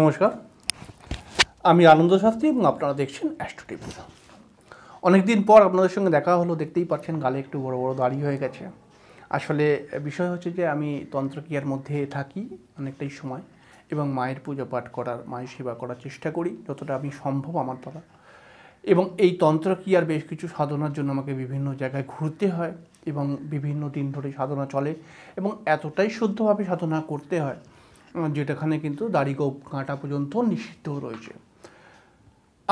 নমস্কার আমি আনন্দ শাস্ত্রী এবং আপনারা দেখছেন অনেক অনেকদিন পর আপনাদের সঙ্গে দেখা হলো দেখতেই পাচ্ছেন গালে একটু বড় বড় দাড়ি হয়ে গেছে আসলে বিষয় হচ্ছে যে আমি তন্ত্রক্রিয়ার মধ্যে থাকি অনেকটাই সময় এবং মায়ের পূজা পাঠ করার মায়ের সেবা করার চেষ্টা করি যতটা আমি সম্ভব আমার দ্বারা এবং এই তন্ত্রক্রিয়ার বেশ কিছু সাধনার জন্য আমাকে বিভিন্ন জায়গায় ঘুরতে হয় এবং বিভিন্ন দিন ধরে সাধনা চলে এবং এতটাই শুদ্ধভাবে সাধনা করতে হয় যেটাখানে কিন্তু দাড়ি গোপ কাঁটা পর্যন্ত নিষিদ্ধ রয়েছে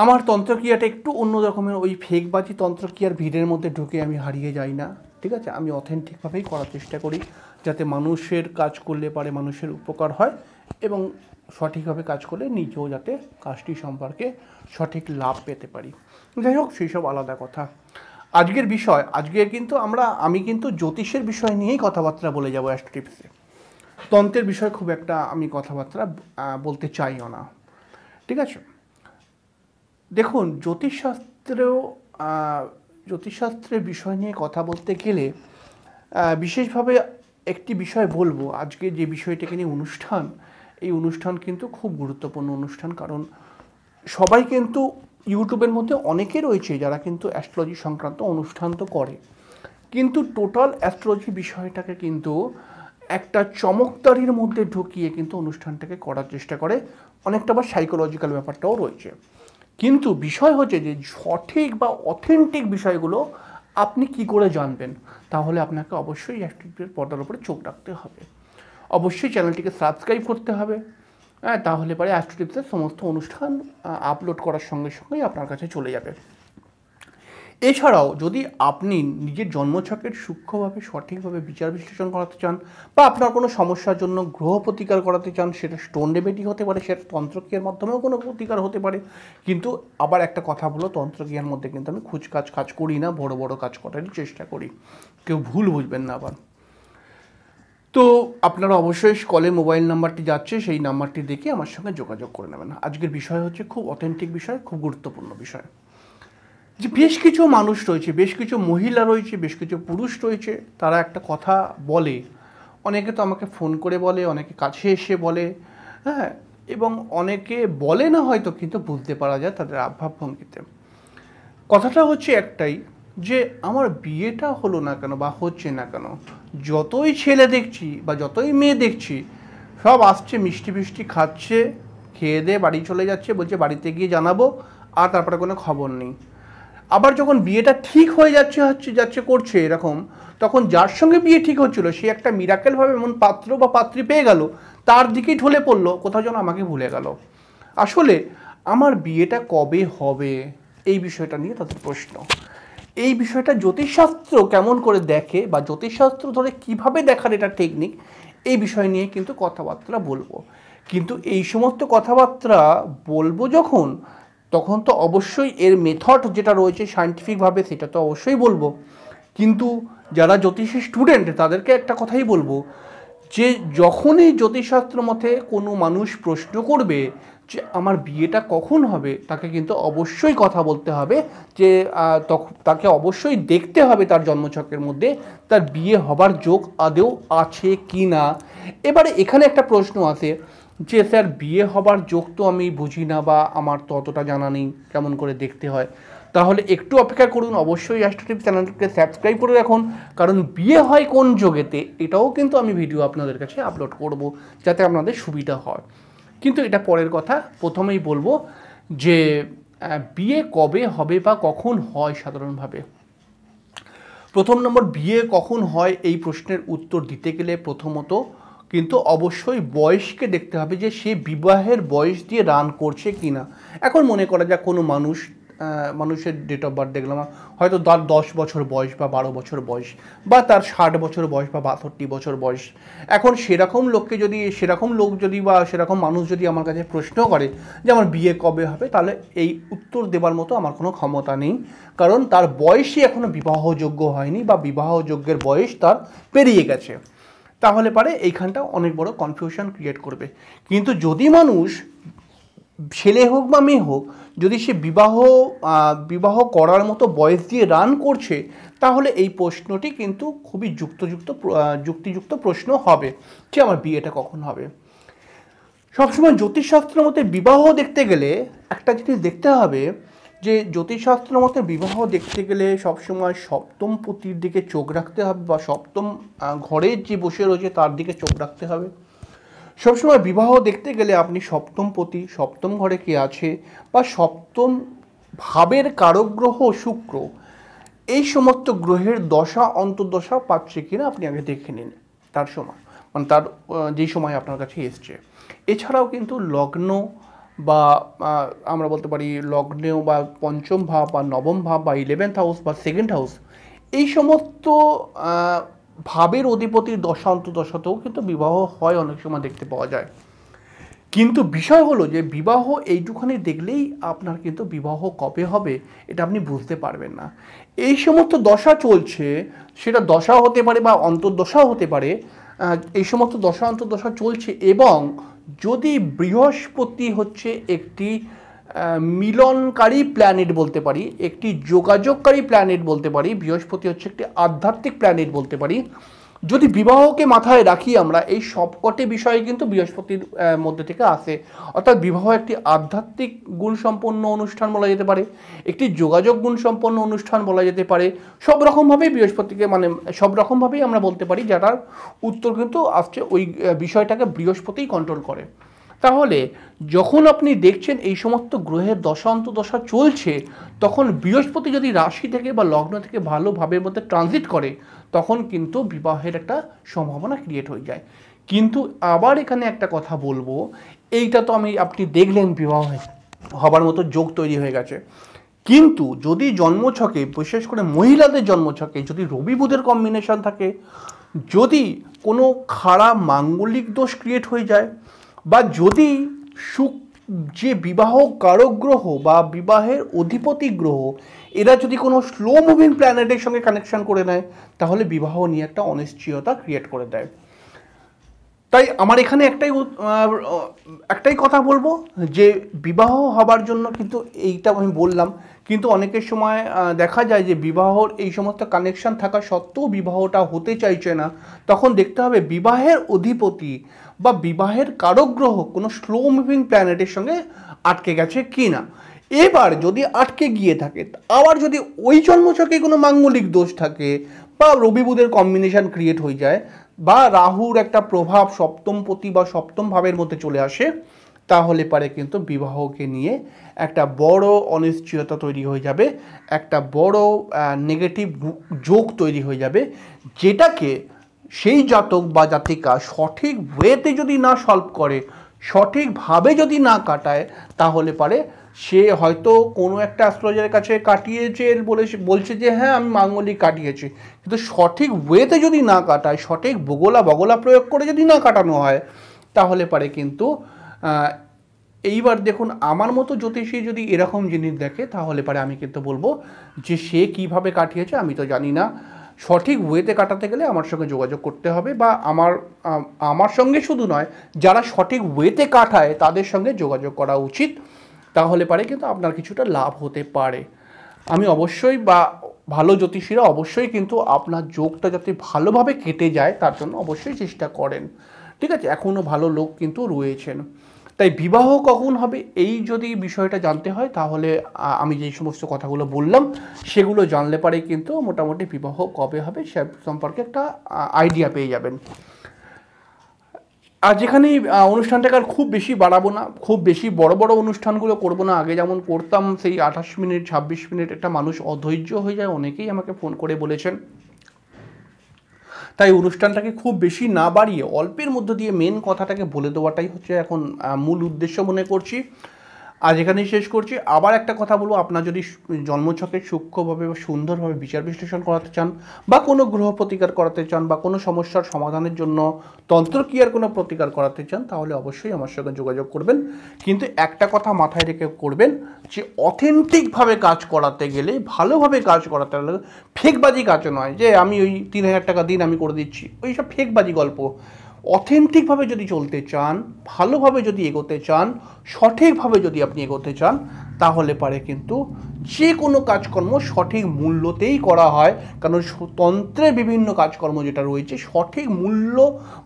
আমার তন্ত্রক্রিয়াটা একটু অন্য রকমের ওই ফেকবাজি তন্ত্রক্রিয়ার ভিড়ের মধ্যে ঢুকে আমি হারিয়ে যাই না ঠিক আছে আমি অথেন্টিকভাবেই করার চেষ্টা করি যাতে মানুষের কাজ করলে পারে মানুষের উপকার হয় এবং সঠিকভাবে কাজ করলে নিজেও যাতে কাজটি সম্পর্কে সঠিক লাভ পেতে পারি যাই হোক সেই সব আলাদা কথা আজকের বিষয় আজকে কিন্তু আমরা আমি কিন্তু জ্যোতিষের বিষয় নিয়েই কথাবার্তা বলে যাবো অ্যাস্ট্রিপসে তন্ত্রের বিষয়ে খুব একটা আমি কথাবার্তা বলতে চাইও না ঠিক আছে দেখুন জ্যোতিষশাস্ত্রেও জ্যোতিষশাস্ত্রের বিষয় নিয়ে কথা বলতে গেলে বিশেষভাবে একটি বিষয় বলবো আজকে যে বিষয়টাকে নিয়ে অনুষ্ঠান এই অনুষ্ঠান কিন্তু খুব গুরুত্বপূর্ণ অনুষ্ঠান কারণ সবাই কিন্তু ইউটিউবের মধ্যে অনেকে রয়েছে যারা কিন্তু অ্যাস্ট্রোলজি সংক্রান্ত অনুষ্ঠান তো করে কিন্তু টোটাল অ্যাস্ট্রোলজি বিষয়টাকে কিন্তু একটা চমকদারির মধ্যে ঢুকিয়ে কিন্তু অনুষ্ঠানটাকে করার চেষ্টা করে অনেকটা বা সাইকোলজিক্যাল ব্যাপারটাও রয়েছে কিন্তু বিষয় হচ্ছে যে সঠিক বা অথেন্টিক বিষয়গুলো আপনি কি করে জানবেন তাহলে আপনাকে অবশ্যই অ্যাক্টিভিটির পর্দার উপরে চোখ রাখতে হবে অবশ্যই চ্যানেলটিকে সাবস্ক্রাইব করতে হবে হ্যাঁ তাহলে পরে অ্যাস্ট্রোটিপসের সমস্ত অনুষ্ঠান আপলোড করার সঙ্গে সঙ্গেই আপনার কাছে চলে যাবে এছাড়াও যদি আপনি নিজের জন্মছকের সূক্ষ্মভাবে সঠিকভাবে বিচার বিশ্লেষণ করাতে চান বা আপনার কোনো সমস্যার জন্য গ্রহ প্রতিকার করাতে চান সেটা স্টোন রেমেডি হতে পারে সেটা তন্ত্রক্রিয়ার মাধ্যমেও কোনো প্রতিকার হতে পারে কিন্তু আবার একটা কথা বলো তন্ত্রক্রিয়ার মধ্যে কিন্তু আমি খুচকাজ কাজ করি না বড় বড় কাজ করারই চেষ্টা করি কেউ ভুল বুঝবেন না আবার তো আপনারা অবশ্যই কলে মোবাইল নাম্বারটি যাচ্ছে সেই নাম্বারটি দেখে আমার সঙ্গে যোগাযোগ করে নেবেন আজকের বিষয় হচ্ছে খুব অথেন্টিক বিষয় খুব গুরুত্বপূর্ণ বিষয় যে বেশ কিছু মানুষ রয়েছে বেশ কিছু মহিলা রয়েছে বেশ কিছু পুরুষ রয়েছে তারা একটা কথা বলে অনেকে তো আমাকে ফোন করে বলে অনেকে কাছে এসে বলে হ্যাঁ এবং অনেকে বলে না হয়তো কিন্তু বুঝতে পারা যায় তাদের আভাবভঙ্গিতে কথাটা হচ্ছে একটাই যে আমার বিয়েটা হলো না কেন বা হচ্ছে না কেন যতই ছেলে দেখছি বা যতই মেয়ে দেখছি সব আসছে মিষ্টি মিষ্টি খাচ্ছে খেয়ে দেয়ে বাড়ি চলে যাচ্ছে বলছে বাড়িতে গিয়ে জানাবো আর তারপরে কোনো খবর নেই আবার যখন বিয়েটা ঠিক হয়ে যাচ্ছে হচ্ছে যাচ্ছে করছে এরকম তখন যার সঙ্গে বিয়ে ঠিক হচ্ছিল সে একটা মিরাকেলভাবে এমন পাত্র বা পাত্রী পেয়ে গেল তার দিকেই ঢলে পড়লো কোথাও যেন আমাকে ভুলে গেল আসলে আমার বিয়েটা কবে হবে এই বিষয়টা নিয়ে তাদের প্রশ্ন এই বিষয়টা জ্যোতিষশাস্ত্র কেমন করে দেখে বা জ্যোতিষশাস্ত্র ধরে কিভাবে দেখার এটা টেকনিক এই বিষয় নিয়ে কিন্তু কথাবার্তা বলবো কিন্তু এই সমস্ত কথাবার্তা বলবো যখন তখন তো অবশ্যই এর মেথড যেটা রয়েছে সায়েন্টিফিকভাবে সেটা তো অবশ্যই বলবো কিন্তু যারা জ্যোতিষী স্টুডেন্ট তাদেরকে একটা কথাই বলবো যে যখনই জ্যোতিষশাস্ত্র মতে কোনো মানুষ প্রশ্ন করবে যে আমার বিয়েটা কখন হবে তাকে কিন্তু অবশ্যই কথা বলতে হবে যে তাকে অবশ্যই দেখতে হবে তার জন্মছকের মধ্যে তার বিয়ে হবার যোগ আদেও আছে কি না এবারে এখানে একটা প্রশ্ন আছে যে স্যার বিয়ে হবার যোগ তো আমি বুঝি না বা আমার ততটা জানা নেই কেমন করে দেখতে হয় তাহলে একটু অপেক্ষা করুন অবশ্যই অ্যাস্ট্রোটিভ চ্যানেলটিকে সাবস্ক্রাইব করে রাখুন কারণ বিয়ে হয় কোন যোগেতে এটাও কিন্তু আমি ভিডিও আপনাদের কাছে আপলোড করব যাতে আপনাদের সুবিধা হয় কিন্তু এটা পরের কথা প্রথমেই বলবো যে বিয়ে কবে হবে বা কখন হয় সাধারণভাবে প্রথম নম্বর বিয়ে কখন হয় এই প্রশ্নের উত্তর দিতে গেলে প্রথমত কিন্তু অবশ্যই বয়সকে দেখতে হবে যে সে বিবাহের বয়স দিয়ে রান করছে কি না এখন মনে করা যাক কোনো মানুষ মানুষের ডেট অফ বার্থ দেখলাম হয়তো তার দশ বছর বয়স বা বারো বছর বয়স বা তার ষাট বছর বয়স বা বাষট্টি বছর বয়স এখন সেরকম লোককে যদি সেরকম লোক যদি বা সেরকম মানুষ যদি আমার কাছে প্রশ্ন করে যে আমার বিয়ে কবে হবে তাহলে এই উত্তর দেবার মতো আমার কোনো ক্ষমতা নেই কারণ তার বয়সই এখনও বিবাহযোগ্য হয়নি বা বিবাহযোগ্যের বয়স তার পেরিয়ে গেছে তাহলে পারে এইখানটা অনেক বড় কনফিউশন ক্রিয়েট করবে কিন্তু যদি মানুষ ছেলে হোক বা মেয়ে হোক যদি সে বিবাহ বিবাহ করার মতো বয়স দিয়ে রান করছে তাহলে এই প্রশ্নটি কিন্তু খুবই যুক্তযুক্ত যুক্তিযুক্ত প্রশ্ন হবে যে আমার বিয়েটা কখন হবে সবসময় জ্যোতিষশাস্ত্র মতে বিবাহ দেখতে গেলে একটা জিনিস দেখতে হবে যে জ্যোতিষশাস্ত্র মতে বিবাহ দেখতে গেলে সবসময় সপ্তম পুঁতির দিকে চোখ রাখতে হবে বা সপ্তম ঘরের যে বসে রয়েছে তার দিকে চোখ রাখতে হবে সবসময় বিবাহ দেখতে গেলে আপনি সপ্তম পতি সপ্তম ঘরে কে আছে বা সপ্তম ভাবের কারগ্রহ শুক্র এই সমস্ত গ্রহের দশা অন্তর্দশা পাচ্ছে কিনা আপনি আগে দেখে নিন তার সময় মানে তার যে সময় আপনার কাছে এসছে এছাড়াও কিন্তু লগ্ন বা আমরা বলতে পারি লগ্নেও বা পঞ্চম ভাব বা নবম ভাব বা ইলেভেন্থ হাউস বা সেকেন্ড হাউস এই সমস্ত ভাবের অধিপতির দশান্ত দশাতেও কিন্তু বিবাহ হয় অনেক সময় দেখতে পাওয়া যায় কিন্তু বিষয় হলো যে বিবাহ এইটুখানি দেখলেই আপনার কিন্তু বিবাহ কবে হবে এটা আপনি বুঝতে পারবেন না এই সমস্ত দশা চলছে সেটা দশা হতে পারে বা অন্তর্দশাও হতে পারে এই সমস্ত দশা অন্তর্দশা চলছে এবং যদি বৃহস্পতি হচ্ছে একটি মিলনকারী প্ল্যানেট বলতে পারি একটি যোগাযোগকারী প্ল্যানেট বলতে পারি বৃহস্পতি হচ্ছে একটি আধ্যাত্মিক প্ল্যানেট বলতে পারি যদি বিবাহকে মাথায় রাখি আমরা এই সবকটি বিষয় কিন্তু বৃহস্পতির মধ্যে থেকে আসে অর্থাৎ বিবাহ একটি আধ্যাত্মিক গুণসম্পন্ন অনুষ্ঠান বলা যেতে পারে একটি যোগাযোগ গুণসম্পন্ন অনুষ্ঠান বলা যেতে পারে সব রকমভাবেই বৃহস্পতিকে মানে সব রকমভাবেই আমরা বলতে পারি যারা উত্তর কিন্তু আসছে ওই বিষয়টাকে বৃহস্পতিই কন্ট্রোল করে তাহলে যখন আপনি দেখছেন এই সমস্ত গ্রহের দশান্ত দশা চলছে তখন বৃহস্পতি যদি রাশি থেকে বা লগ্ন থেকে ভালোভাবে মধ্যে ট্রানজিট করে তখন কিন্তু বিবাহের একটা সম্ভাবনা ক্রিয়েট হয়ে যায় কিন্তু আবার এখানে একটা কথা বলবো এইটা তো আমি আপনি দেখলেন বিবাহ হবার মতো যোগ তৈরি হয়ে গেছে কিন্তু যদি জন্মছকে বিশেষ করে মহিলাদের জন্মছকে যদি রবি বুধের কম্বিনেশন থাকে যদি কোনো খাড়া মাঙ্গলিক দোষ ক্রিয়েট হয়ে যায় বা যদি সুখ যে বিবাহ কারক গ্রহ বা বিবাহের অধিপতি গ্রহ এরা যদি কোনো স্লো মুভিং প্ল্যানেটের সঙ্গে কানেকশন করে নেয় তাহলে বিবাহ নিয়ে একটা অনিশ্চয়তা ক্রিয়েট করে দেয় তাই আমার এখানে একটাই একটাই কথা বলবো যে বিবাহ হবার জন্য কিন্তু এইটা আমি বললাম কিন্তু অনেকের সময় দেখা যায় যে বিবাহর এই সমস্ত কানেকশান থাকা সত্ত্বেও বিবাহটা হতে চাইছে না তখন দেখতে হবে বিবাহের অধিপতি বা বিবাহের কারগ্রহ কোনো স্লো মুভিং প্ল্যানেটের সঙ্গে আটকে গেছে কি না এবার যদি আটকে গিয়ে থাকে আবার যদি ওই জন্মচকে কোনো মাঙ্গলিক দোষ থাকে বা রবি বুধের কম্বিনেশান ক্রিয়েট হয়ে যায় বা রাহুর একটা প্রভাব সপ্তম প্রতি বা সপ্তম ভাবের মধ্যে চলে আসে তাহলে পারে কিন্তু বিবাহকে নিয়ে একটা বড় অনিশ্চয়তা তৈরি হয়ে যাবে একটা বড় নেগেটিভ যোগ তৈরি হয়ে যাবে যেটাকে সেই জাতক বা জাতিকা সঠিক ওয়েতে যদি না সলভ করে সঠিকভাবে যদি না কাটায় তাহলে পারে সে হয়তো কোনো একটা অ্যাস্ট্রোলজারের কাছে কাটিয়েছে বলে বলছে যে হ্যাঁ আমি মাঙ্গলিক কাটিয়েছি কিন্তু সঠিক ওয়েতে যদি না কাটায় সঠিক বগলা বগলা প্রয়োগ করে যদি না কাটানো হয় তাহলে পারে কিন্তু এইবার দেখুন আমার মতো জ্যোতিষী যদি এরকম জিনিস দেখে তাহলে পারে আমি কিন্তু বলবো যে সে কিভাবে কাটিয়েছে আমি তো জানি না সঠিক ওয়েতে কাটাতে গেলে আমার সঙ্গে যোগাযোগ করতে হবে বা আমার আমার সঙ্গে শুধু নয় যারা সঠিক ওয়েতে কাটায় তাদের সঙ্গে যোগাযোগ করা উচিত তাহলে পারে কিন্তু আপনার কিছুটা লাভ হতে পারে আমি অবশ্যই বা ভালো জ্যোতিষীরা অবশ্যই কিন্তু আপনার যোগটা যাতে ভালোভাবে কেটে যায় তার জন্য অবশ্যই চেষ্টা করেন ঠিক আছে এখনও ভালো লোক কিন্তু রয়েছেন তাই বিবাহ কখন হবে এই যদি বিষয়টা জানতে হয় তাহলে আমি যেই সমস্ত কথাগুলো বললাম সেগুলো জানলে পারে কিন্তু মোটামুটি বিবাহ কবে হবে সে সম্পর্কে একটা আইডিয়া পেয়ে যাবেন আর যেখানে অনুষ্ঠানটাকে আর খুব বেশি বাড়াবো না খুব বেশি বড় বড় অনুষ্ঠানগুলো করব না আগে যেমন করতাম সেই আঠাশ মিনিট ছাব্বিশ মিনিট একটা মানুষ অধৈর্য হয়ে যায় অনেকেই আমাকে ফোন করে বলেছেন তাই অনুষ্ঠানটাকে খুব বেশি না বাড়িয়ে অল্পের মধ্য দিয়ে মেন কথাটাকে বলে দেওয়াটাই হচ্ছে এখন মূল উদ্দেশ্য মনে করছি আজ এখানেই শেষ করছি আবার একটা কথা বলবো আপনার যদি জন্মছকে সূক্ষ্মভাবে বা সুন্দরভাবে বিচার বিশ্লেষণ করাতে চান বা কোনো গ্রহ প্রতিকার করাতে চান বা কোনো সমস্যার সমাধানের জন্য তন্ত্রক্রিয়ার কোনো প্রতিকার করাতে চান তাহলে অবশ্যই আমার সঙ্গে যোগাযোগ করবেন কিন্তু একটা কথা মাথায় রেখে করবেন যে অথেন্টিকভাবে কাজ করাতে গেলে ভালোভাবে কাজ করাতে গেলে ফেকবাজি কাজও নয় যে আমি ওই তিন হাজার টাকা দিন আমি করে দিচ্ছি ওই সব ফেকবাজি গল্প অথেন্টিকভাবে যদি চলতে চান ভালোভাবে যদি এগোতে চান সঠিকভাবে যদি আপনি এগোতে চান তাহলে পারে কিন্তু যে কোনো কাজকর্ম সঠিক মূল্যতেই করা হয় কারণ তন্ত্রে বিভিন্ন কাজকর্ম যেটা রয়েছে সঠিক মূল্য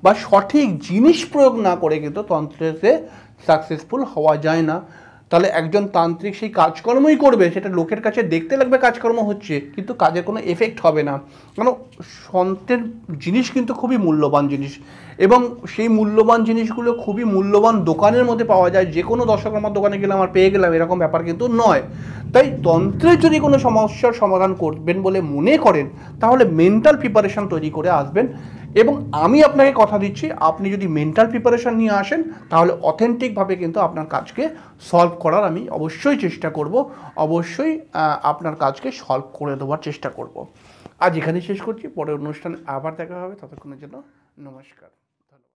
বা সঠিক জিনিস প্রয়োগ না করে কিন্তু তন্ত্রেতে সাকসেসফুল হওয়া যায় না তাহলে একজন তান্ত্রিক সেই কাজকর্মই করবে সেটা লোকের কাছে দেখতে লাগবে কাজকর্ম হচ্ছে কিন্তু কাজের কোনো এফেক্ট হবে না কারণ সন্তের জিনিস কিন্তু খুবই মূল্যবান জিনিস এবং সেই মূল্যবান জিনিসগুলো খুবই মূল্যবান দোকানের মধ্যে পাওয়া যায় যে কোনো দর্শক আমার দোকানে গেলাম আর পেয়ে গেলাম এরকম ব্যাপার কিন্তু নয় তাই তন্ত্রের যদি কোনো সমস্যার সমাধান করবেন বলে মনে করেন তাহলে মেন্টাল প্রিপারেশন তৈরি করে আসবেন এবং আমি আপনাকে কথা দিচ্ছি আপনি যদি মেন্টাল প্রিপারেশন নিয়ে আসেন তাহলে অথেন্টিকভাবে কিন্তু আপনার কাজকে সলভ করার আমি অবশ্যই চেষ্টা করব অবশ্যই আপনার কাজকে সলভ করে দেওয়ার চেষ্টা করব আজ এখানেই শেষ করছি পরের অনুষ্ঠানে আবার দেখা হবে ততক্ষণের জন্য নমস্কার